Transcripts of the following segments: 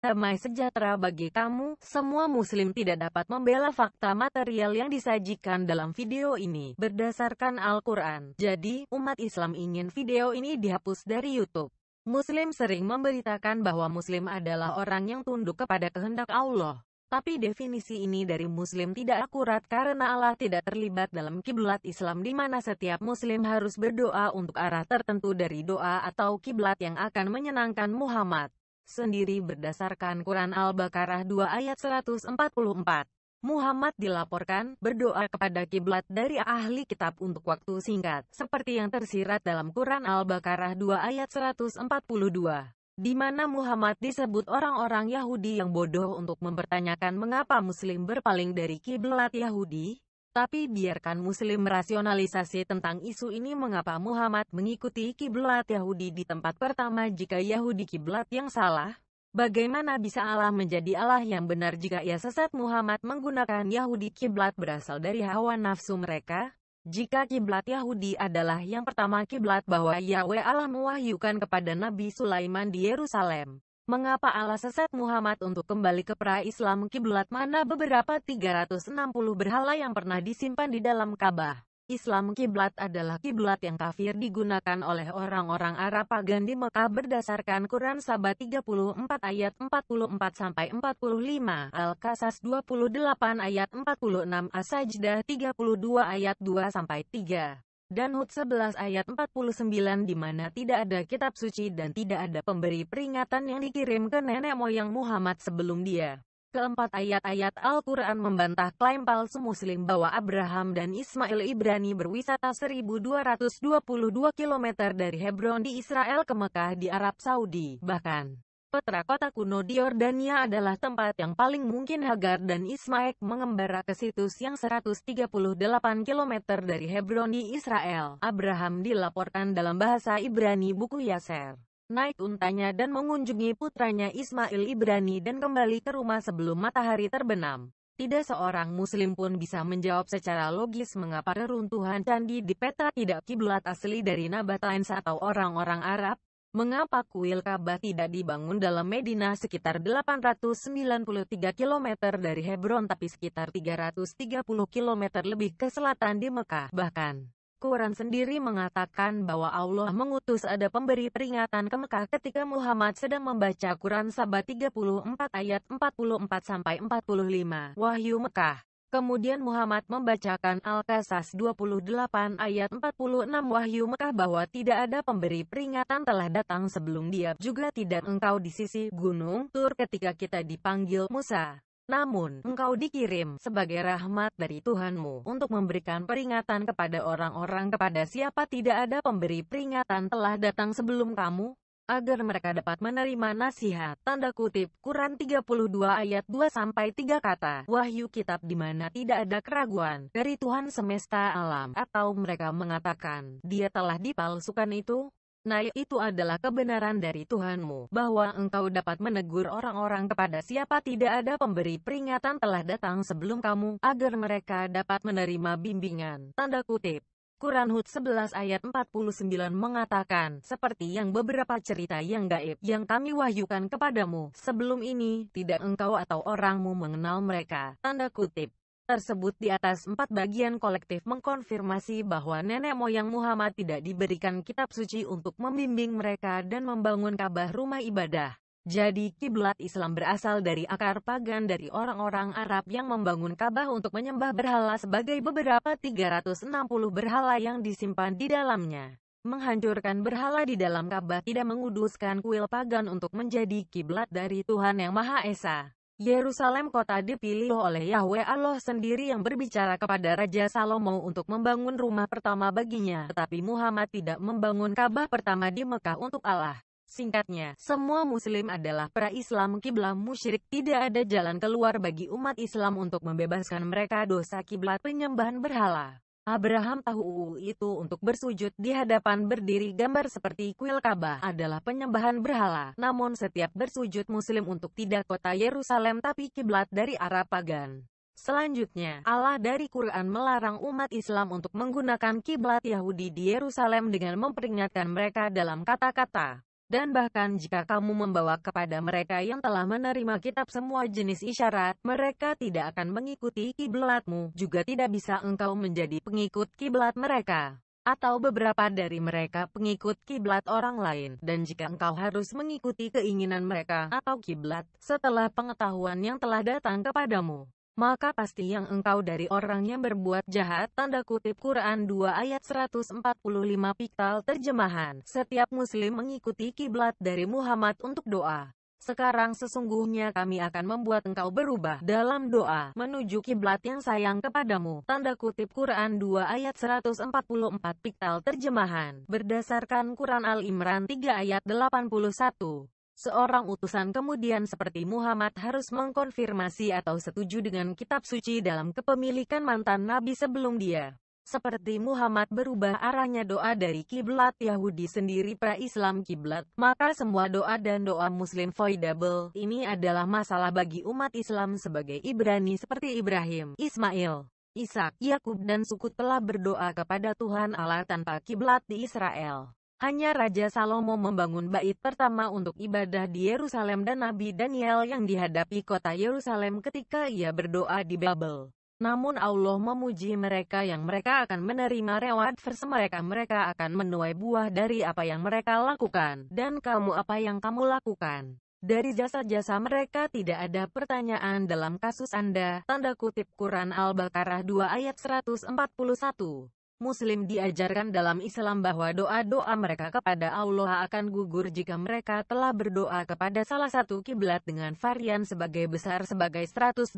damai sejahtera bagi kamu, semua muslim tidak dapat membela fakta material yang disajikan dalam video ini, berdasarkan Al-Quran. Jadi, umat Islam ingin video ini dihapus dari Youtube. Muslim sering memberitakan bahwa muslim adalah orang yang tunduk kepada kehendak Allah. Tapi definisi ini dari muslim tidak akurat karena Allah tidak terlibat dalam kiblat Islam di mana setiap muslim harus berdoa untuk arah tertentu dari doa atau kiblat yang akan menyenangkan Muhammad sendiri berdasarkan Quran Al-Baqarah 2 ayat 144. Muhammad dilaporkan berdoa kepada kiblat dari ahli kitab untuk waktu singkat, seperti yang tersirat dalam Quran Al-Baqarah 2 ayat 142, di mana Muhammad disebut orang-orang Yahudi yang bodoh untuk mempertanyakan mengapa Muslim berpaling dari kiblat Yahudi. Tapi biarkan Muslim merasionalisasi tentang isu ini mengapa Muhammad mengikuti kiblat Yahudi di tempat pertama jika Yahudi kiblat yang salah. Bagaimana bisa Allah menjadi Allah yang benar jika ia sesat Muhammad menggunakan Yahudi kiblat berasal dari hawa nafsu mereka? Jika kiblat Yahudi adalah yang pertama kiblat bahwa Yahweh Allah mewahyukan kepada Nabi Sulaiman di Yerusalem, Mengapa Allah sesat Muhammad untuk kembali ke pra-Islam kiblat mana beberapa 360 berhala yang pernah disimpan di dalam Ka'bah? Islam kiblat adalah kiblat yang kafir digunakan oleh orang-orang Arab pagan di Mekah berdasarkan Quran Sabah 34 ayat 44 sampai 45, Al-Qasas 28 ayat 46, As-Sajdah 32 ayat 2 sampai 3 dan Hud 11 ayat 49 di mana tidak ada kitab suci dan tidak ada pemberi peringatan yang dikirim ke nenek moyang Muhammad sebelum dia. Keempat ayat-ayat Al-Quran membantah klaim palsu muslim bahwa Abraham dan Ismail Ibrani berwisata 1222 km dari Hebron di Israel ke Mekah di Arab Saudi. Bahkan, Petra kota kuno di Yordania adalah tempat yang paling mungkin Hagar dan Ismaek mengembara ke situs yang 138 km dari Hebron di Israel. Abraham dilaporkan dalam bahasa Ibrani buku Yaser. Naik untanya dan mengunjungi putranya Ismail Ibrani dan kembali ke rumah sebelum matahari terbenam. Tidak seorang muslim pun bisa menjawab secara logis mengapa reruntuhan candi di peta tidak kiblat asli dari Nabataens atau orang-orang Arab. Mengapa kuil Ka'bah tidak dibangun dalam Medina sekitar 893 km dari Hebron tapi sekitar 330 km lebih ke selatan di Mekah? Bahkan, Quran sendiri mengatakan bahwa Allah mengutus ada pemberi peringatan ke Mekah ketika Muhammad sedang membaca Quran Sabah 34 ayat 44-45, Wahyu Mekah. Kemudian Muhammad membacakan Al-Qasas 28 ayat 46 Wahyu Mekah bahwa tidak ada pemberi peringatan telah datang sebelum dia, juga tidak engkau di sisi gunung Tur ketika kita dipanggil Musa. Namun, engkau dikirim sebagai rahmat dari Tuhanmu untuk memberikan peringatan kepada orang-orang kepada siapa tidak ada pemberi peringatan telah datang sebelum kamu, agar mereka dapat menerima nasihat. Tanda kutip, Quran 32 ayat 2-3 kata, Wahyu kitab di mana tidak ada keraguan dari Tuhan semesta alam, atau mereka mengatakan, dia telah dipalsukan itu, Nah itu adalah kebenaran dari Tuhanmu, bahwa engkau dapat menegur orang-orang kepada siapa tidak ada pemberi peringatan telah datang sebelum kamu, agar mereka dapat menerima bimbingan. Tanda kutip. Quran Hud 11 ayat 49 mengatakan, seperti yang beberapa cerita yang gaib yang kami wahyukan kepadamu, sebelum ini, tidak engkau atau orangmu mengenal mereka, tanda kutip. Tersebut di atas empat bagian kolektif mengkonfirmasi bahwa nenek moyang Muhammad tidak diberikan kitab suci untuk membimbing mereka dan membangun kabah rumah ibadah. Jadi kiblat Islam berasal dari akar pagan dari orang-orang Arab yang membangun Ka'bah untuk menyembah berhala sebagai beberapa 360 berhala yang disimpan di dalamnya. Menghancurkan berhala di dalam Ka'bah tidak menguduskan kuil pagan untuk menjadi kiblat dari Tuhan Yang Maha Esa. Yerusalem kota dipilih oleh Yahweh Allah sendiri yang berbicara kepada Raja Salomo untuk membangun rumah pertama baginya. Tetapi Muhammad tidak membangun Ka'bah pertama di Mekah untuk Allah. Singkatnya, semua muslim adalah pra-Islam kiblat musyrik, tidak ada jalan keluar bagi umat Islam untuk membebaskan mereka dosa kiblat penyembahan berhala. Abraham tahu itu untuk bersujud di hadapan berdiri gambar seperti kuil Ka'bah adalah penyembahan berhala. Namun setiap bersujud muslim untuk tidak kota Yerusalem tapi kiblat dari arah pagan. Selanjutnya, Allah dari Quran melarang umat Islam untuk menggunakan kiblat Yahudi di Yerusalem dengan memperingatkan mereka dalam kata-kata dan bahkan jika kamu membawa kepada mereka yang telah menerima kitab semua jenis isyarat, mereka tidak akan mengikuti kiblatmu, juga tidak bisa engkau menjadi pengikut kiblat mereka. Atau beberapa dari mereka pengikut kiblat orang lain, dan jika engkau harus mengikuti keinginan mereka atau kiblat, setelah pengetahuan yang telah datang kepadamu, maka pasti yang engkau dari orang yang berbuat jahat. Tanda kutip Quran 2 ayat 145 Piktal terjemahan. Setiap muslim mengikuti kiblat dari Muhammad untuk doa. Sekarang sesungguhnya kami akan membuat engkau berubah dalam doa menuju kiblat yang sayang kepadamu. Tanda kutip Quran 2 ayat 144 Piktal terjemahan berdasarkan Quran Al-Imran 3 ayat 81. Seorang utusan kemudian seperti Muhammad harus mengkonfirmasi atau setuju dengan kitab suci dalam kepemilikan mantan nabi sebelum dia. Seperti Muhammad berubah arahnya doa dari kiblat Yahudi sendiri pra-Islam kiblat, maka semua doa dan doa muslim voidable. Ini adalah masalah bagi umat Islam sebagai Ibrani seperti Ibrahim, Ismail, Ishak, Yakub dan suku telah berdoa kepada Tuhan Allah tanpa kiblat di Israel. Hanya Raja Salomo membangun bait pertama untuk ibadah di Yerusalem dan Nabi Daniel yang dihadapi kota Yerusalem ketika ia berdoa di Babel. Namun Allah memuji mereka yang mereka akan menerima reward verse mereka mereka akan menuai buah dari apa yang mereka lakukan, dan kamu apa yang kamu lakukan. Dari jasa-jasa mereka tidak ada pertanyaan dalam kasus Anda, tanda kutip Quran Al-Baqarah 2 ayat 141. Muslim diajarkan dalam Islam bahwa doa-doa mereka kepada Allah akan gugur jika mereka telah berdoa kepada salah satu kiblat dengan varian sebagai besar sebagai 180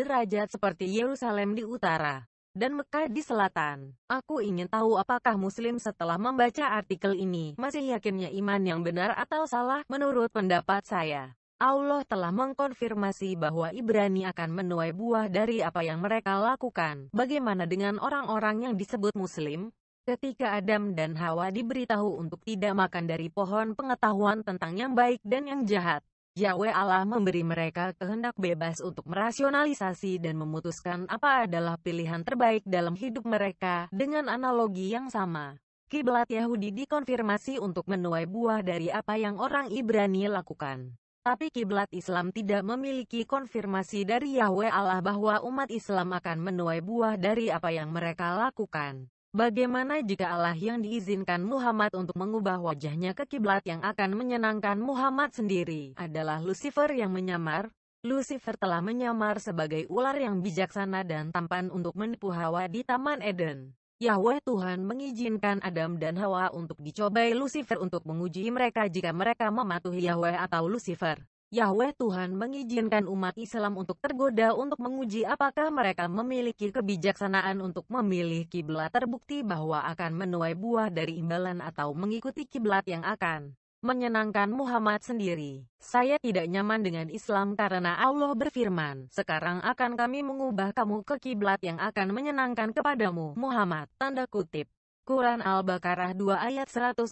derajat seperti Yerusalem di utara dan Mekah di selatan. Aku ingin tahu apakah Muslim setelah membaca artikel ini masih yakinnya iman yang benar atau salah menurut pendapat saya. Allah telah mengkonfirmasi bahwa Ibrani akan menuai buah dari apa yang mereka lakukan. Bagaimana dengan orang-orang yang disebut muslim? Ketika Adam dan Hawa diberitahu untuk tidak makan dari pohon pengetahuan tentang yang baik dan yang jahat, Yahweh Allah memberi mereka kehendak bebas untuk merasionalisasi dan memutuskan apa adalah pilihan terbaik dalam hidup mereka dengan analogi yang sama. Kiblat Yahudi dikonfirmasi untuk menuai buah dari apa yang orang Ibrani lakukan. Tapi kiblat Islam tidak memiliki konfirmasi dari Yahweh Allah bahwa umat Islam akan menuai buah dari apa yang mereka lakukan. Bagaimana jika Allah yang diizinkan Muhammad untuk mengubah wajahnya ke kiblat yang akan menyenangkan Muhammad sendiri adalah Lucifer yang menyamar? Lucifer telah menyamar sebagai ular yang bijaksana dan tampan untuk menipu Hawa di Taman Eden. Yahweh Tuhan mengizinkan Adam dan Hawa untuk dicobai Lucifer untuk menguji mereka jika mereka mematuhi Yahweh atau Lucifer. Yahweh Tuhan mengizinkan umat Islam untuk tergoda untuk menguji apakah mereka memiliki kebijaksanaan untuk memilih kiblat terbukti bahwa akan menuai buah dari imbalan atau mengikuti kiblat yang akan menyenangkan Muhammad sendiri. Saya tidak nyaman dengan Islam karena Allah berfirman, sekarang akan kami mengubah kamu ke kiblat yang akan menyenangkan kepadamu, Muhammad. Tanda kutip. Quran Al-Baqarah 2 ayat 144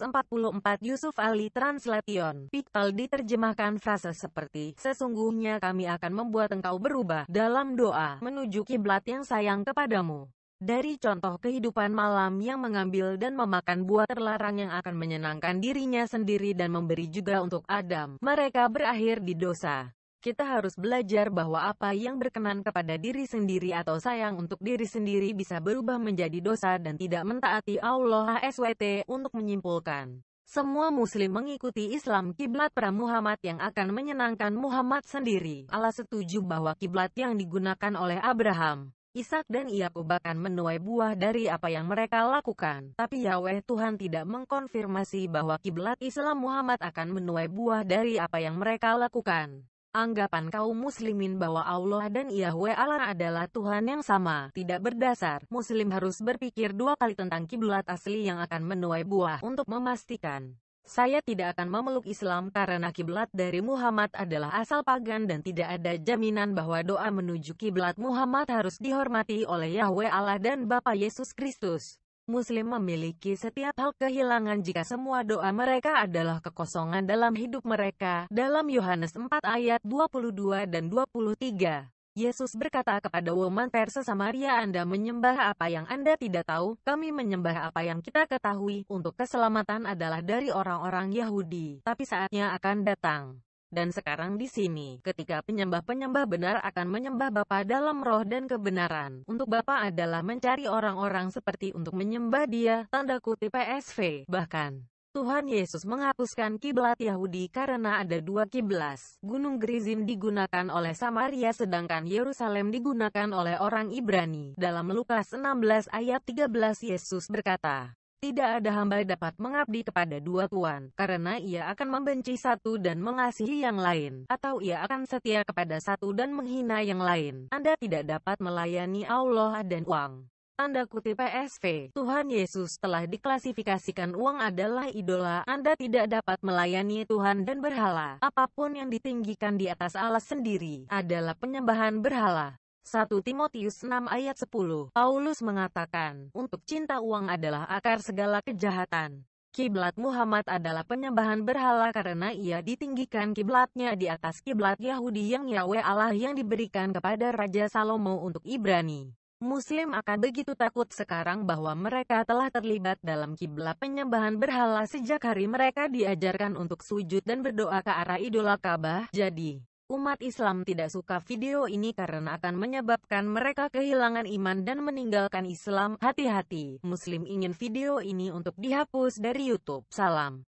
Yusuf Ali Translation Pital diterjemahkan frasa seperti Sesungguhnya kami akan membuat engkau berubah dalam doa menuju kiblat yang sayang kepadamu dari contoh kehidupan malam yang mengambil dan memakan buah terlarang yang akan menyenangkan dirinya sendiri dan memberi juga untuk Adam. Mereka berakhir di dosa. Kita harus belajar bahwa apa yang berkenan kepada diri sendiri atau sayang untuk diri sendiri bisa berubah menjadi dosa dan tidak mentaati Allah SWT untuk menyimpulkan. Semua muslim mengikuti Islam kiblat pra Muhammad yang akan menyenangkan Muhammad sendiri. Allah setuju bahwa kiblat yang digunakan oleh Abraham Ishak dan Yakub bahkan menuai buah dari apa yang mereka lakukan. Tapi Yahweh Tuhan tidak mengkonfirmasi bahwa kiblat Islam Muhammad akan menuai buah dari apa yang mereka lakukan. Anggapan kaum muslimin bahwa Allah dan Yahweh Allah adalah Tuhan yang sama, tidak berdasar. Muslim harus berpikir dua kali tentang kiblat asli yang akan menuai buah untuk memastikan saya tidak akan memeluk Islam karena kiblat dari Muhammad adalah asal pagan dan tidak ada jaminan bahwa doa menuju kiblat Muhammad harus dihormati oleh Yahweh Allah dan Bapa Yesus Kristus. Muslim memiliki setiap hal kehilangan jika semua doa mereka adalah kekosongan dalam hidup mereka. Dalam Yohanes 4 ayat 22 dan 23. Yesus berkata kepada Woman Persa Samaria Anda menyembah apa yang Anda tidak tahu, kami menyembah apa yang kita ketahui, untuk keselamatan adalah dari orang-orang Yahudi, tapi saatnya akan datang. Dan sekarang di sini, ketika penyembah-penyembah benar akan menyembah Bapa dalam roh dan kebenaran, untuk Bapa adalah mencari orang-orang seperti untuk menyembah dia, tanda kutip PSV, bahkan. Tuhan Yesus menghapuskan kiblat Yahudi karena ada dua kiblat. Gunung Gerizim digunakan oleh Samaria sedangkan Yerusalem digunakan oleh orang Ibrani. Dalam Lukas 16 ayat 13 Yesus berkata, tidak ada hamba dapat mengabdi kepada dua tuan, karena ia akan membenci satu dan mengasihi yang lain, atau ia akan setia kepada satu dan menghina yang lain. Anda tidak dapat melayani Allah dan uang. Tanda kutip PSV, Tuhan Yesus telah diklasifikasikan uang adalah idola. Anda tidak dapat melayani Tuhan dan berhala. Apapun yang ditinggikan di atas Allah sendiri adalah penyembahan berhala. 1 Timotius 6 ayat 10 Paulus mengatakan, untuk cinta uang adalah akar segala kejahatan. Kiblat Muhammad adalah penyembahan berhala karena ia ditinggikan kiblatnya di atas kiblat Yahudi yang Yahweh Allah yang diberikan kepada Raja Salomo untuk Ibrani. Muslim akan begitu takut sekarang bahwa mereka telah terlibat dalam kiblat penyembahan berhala sejak hari mereka diajarkan untuk sujud dan berdoa ke arah idola Ka'bah. Jadi, umat Islam tidak suka video ini karena akan menyebabkan mereka kehilangan iman dan meninggalkan Islam. Hati-hati, Muslim ingin video ini untuk dihapus dari YouTube. Salam.